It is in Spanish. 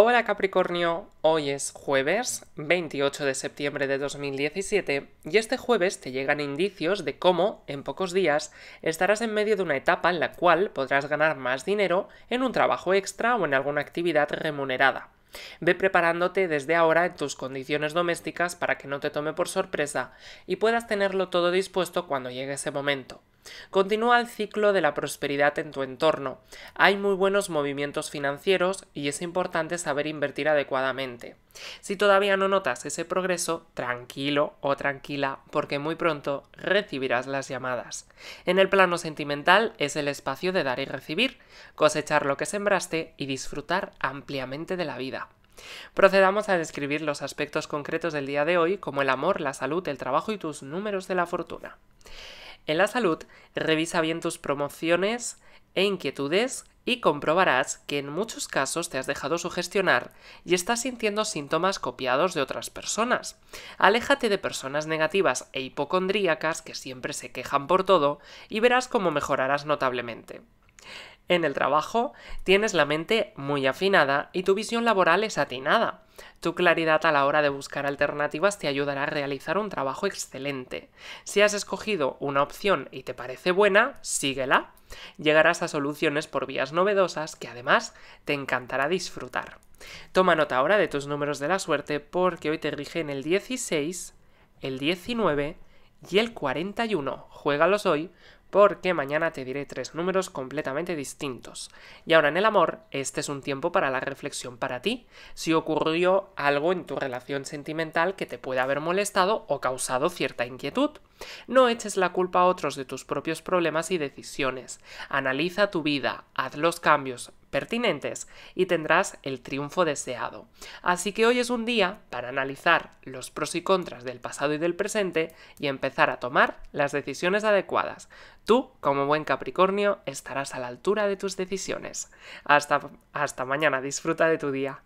Hola Capricornio, hoy es jueves 28 de septiembre de 2017 y este jueves te llegan indicios de cómo, en pocos días, estarás en medio de una etapa en la cual podrás ganar más dinero en un trabajo extra o en alguna actividad remunerada. Ve preparándote desde ahora en tus condiciones domésticas para que no te tome por sorpresa y puedas tenerlo todo dispuesto cuando llegue ese momento. Continúa el ciclo de la prosperidad en tu entorno. Hay muy buenos movimientos financieros y es importante saber invertir adecuadamente. Si todavía no notas ese progreso, tranquilo o tranquila, porque muy pronto recibirás las llamadas. En el plano sentimental es el espacio de dar y recibir, cosechar lo que sembraste y disfrutar ampliamente de la vida. Procedamos a describir los aspectos concretos del día de hoy, como el amor, la salud, el trabajo y tus números de la fortuna. En la salud, revisa bien tus promociones e inquietudes y comprobarás que en muchos casos te has dejado sugestionar y estás sintiendo síntomas copiados de otras personas. Aléjate de personas negativas e hipocondríacas que siempre se quejan por todo y verás cómo mejorarás notablemente. En el trabajo tienes la mente muy afinada y tu visión laboral es atinada. Tu claridad a la hora de buscar alternativas te ayudará a realizar un trabajo excelente. Si has escogido una opción y te parece buena, síguela. Llegarás a soluciones por vías novedosas que además te encantará disfrutar. Toma nota ahora de tus números de la suerte porque hoy te rigen el 16, el 19 y el 41. Juégalos hoy porque mañana te diré tres números completamente distintos. Y ahora en el amor, este es un tiempo para la reflexión para ti, si ocurrió algo en tu relación sentimental que te puede haber molestado o causado cierta inquietud. No eches la culpa a otros de tus propios problemas y decisiones. Analiza tu vida, haz los cambios pertinentes y tendrás el triunfo deseado. Así que hoy es un día para analizar los pros y contras del pasado y del presente y empezar a tomar las decisiones adecuadas. Tú, como buen Capricornio, estarás a la altura de tus decisiones. Hasta, mañana, disfruta de tu día.